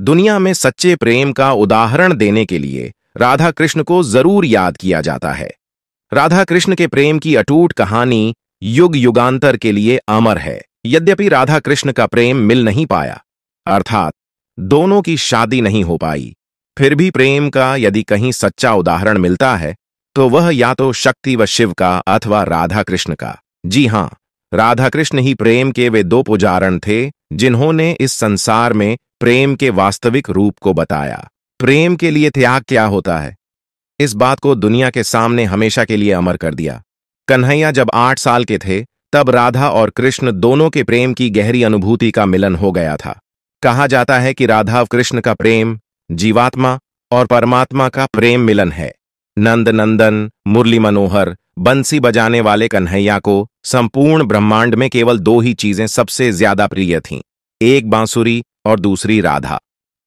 दुनिया में सच्चे प्रेम का उदाहरण देने के लिए राधा कृष्ण को जरूर याद किया जाता है राधा कृष्ण के प्रेम की अटूट कहानी युग युगांतर के लिए अमर है यद्यपि राधा कृष्ण का प्रेम मिल नहीं पाया अर्थात दोनों की शादी नहीं हो पाई फिर भी प्रेम का यदि कहीं सच्चा उदाहरण मिलता है तो वह या तो शक्ति व शिव का अथवा राधा कृष्ण का जी हां राधा कृष्ण ही प्रेम के वे दो पुजारण थे जिन्होंने इस संसार में प्रेम के वास्तविक रूप को बताया प्रेम के लिए त्याग क्या होता है इस बात को दुनिया के सामने हमेशा के लिए अमर कर दिया कन्हैया जब आठ साल के थे तब राधा और कृष्ण दोनों के प्रेम की गहरी अनुभूति का मिलन हो गया था कहा जाता है कि राधा और कृष्ण का प्रेम जीवात्मा और परमात्मा का प्रेम मिलन है नंद नंदन मुरली मनोहर बंसी बजाने वाले कन्हैया को संपूर्ण ब्रह्मांड में केवल दो ही चीजें सबसे ज्यादा प्रिय थीं एक बांसुरी और दूसरी राधा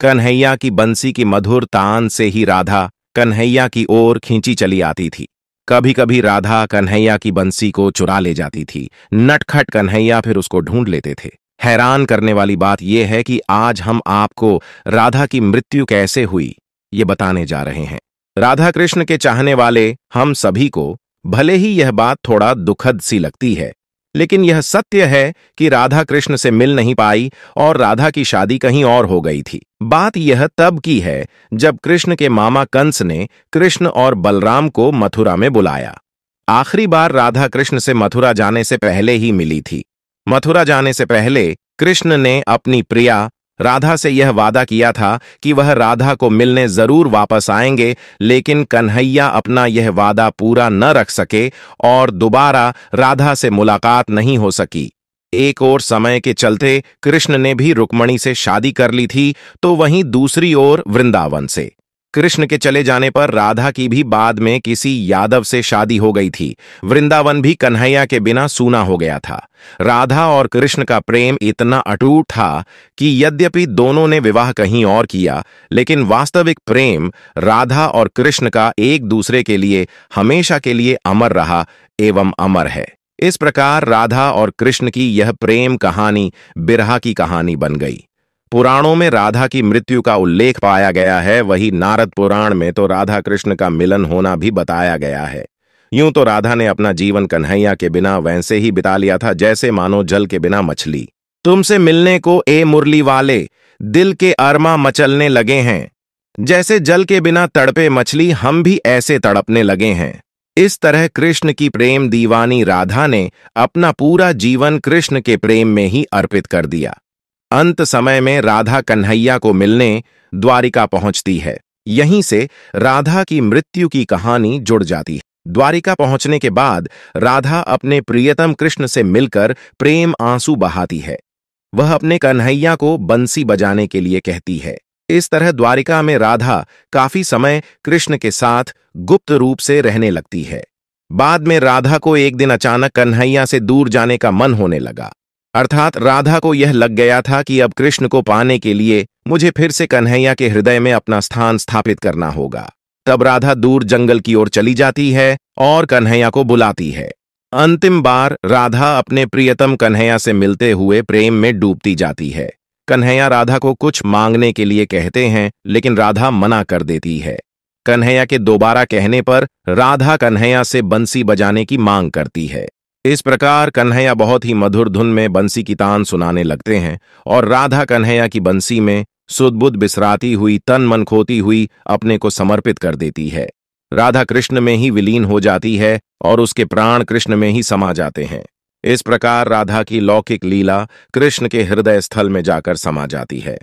कन्हैया की बंसी की मधुर तान से ही राधा कन्हैया की ओर खींची चली आती थी कभी कभी राधा कन्हैया की बंसी को चुरा ले जाती थी नटखट कन्हैया फिर उसको ढूंढ लेते थे हैरान करने वाली बात यह है कि आज हम आपको राधा की मृत्यु कैसे हुई ये बताने जा रहे हैं राधा कृष्ण के चाहने वाले हम सभी को भले ही यह बात थोड़ा दुखद सी लगती है लेकिन यह सत्य है कि राधा कृष्ण से मिल नहीं पाई और राधा की शादी कहीं और हो गई थी बात यह तब की है जब कृष्ण के मामा कंस ने कृष्ण और बलराम को मथुरा में बुलाया आखिरी बार राधा कृष्ण से मथुरा जाने से पहले ही मिली थी मथुरा जाने से पहले कृष्ण ने अपनी प्रिया राधा से यह वादा किया था कि वह राधा को मिलने जरूर वापस आएंगे लेकिन कन्हैया अपना यह वादा पूरा न रख सके और दोबारा राधा से मुलाकात नहीं हो सकी एक और समय के चलते कृष्ण ने भी रुक्मणी से शादी कर ली थी तो वहीं दूसरी ओर वृंदावन से कृष्ण के चले जाने पर राधा की भी बाद में किसी यादव से शादी हो गई थी वृंदावन भी कन्हैया के बिना सूना हो गया था राधा और कृष्ण का प्रेम इतना अटूट था कि यद्यपि दोनों ने विवाह कहीं और किया लेकिन वास्तविक प्रेम राधा और कृष्ण का एक दूसरे के लिए हमेशा के लिए अमर रहा एवं अमर है इस प्रकार राधा और कृष्ण की यह प्रेम कहानी बिरहा की कहानी बन गई पुराणों में राधा की मृत्यु का उल्लेख पाया गया है वही नारद पुराण में तो राधा कृष्ण का मिलन होना भी बताया गया है यूं तो राधा ने अपना जीवन कन्हैया के बिना वैसे ही बिता लिया था जैसे मानो जल के बिना मछली तुमसे मिलने को ए मुरली वाले दिल के अरमा मचलने लगे हैं जैसे जल के बिना तड़पे मछली हम भी ऐसे तड़पने लगे हैं इस तरह कृष्ण की प्रेम दीवानी राधा ने अपना पूरा जीवन कृष्ण के प्रेम में ही अर्पित कर दिया अंत समय में राधा कन्हैया को मिलने द्वारिका पहुंचती है यहीं से राधा की मृत्यु की कहानी जुड़ जाती है द्वारिका पहुंचने के बाद राधा अपने प्रियतम कृष्ण से मिलकर प्रेम आंसू बहाती है वह अपने कन्हैया को बंसी बजाने के लिए कहती है इस तरह द्वारिका में राधा काफी समय कृष्ण के साथ गुप्त रूप से रहने लगती है बाद में राधा को एक दिन अचानक कन्हैया से दूर जाने का मन होने लगा अर्थात राधा को यह लग गया था कि अब कृष्ण को पाने के लिए मुझे फिर से कन्हैया के हृदय में अपना स्थान स्थापित करना होगा तब राधा दूर जंगल की ओर चली जाती है और कन्हैया को बुलाती है अंतिम बार राधा अपने प्रियतम कन्हैया से मिलते हुए प्रेम में डूबती जाती है कन्हैया राधा को कुछ मांगने के लिए कहते हैं लेकिन राधा मना कर देती है कन्हैया के दोबारा कहने पर राधा कन्हैया से बंसी बजाने की मांग करती है इस प्रकार कन्हैया बहुत ही मधुर धुन में बंसी की तान सुनाने लगते हैं और राधा कन्हैया की बंसी में सुदबुद बिसराती हुई तन मन खोती हुई अपने को समर्पित कर देती है राधा कृष्ण में ही विलीन हो जाती है और उसके प्राण कृष्ण में ही समा जाते हैं इस प्रकार राधा की लौकिक लीला कृष्ण के हृदय स्थल में जाकर समा जाती है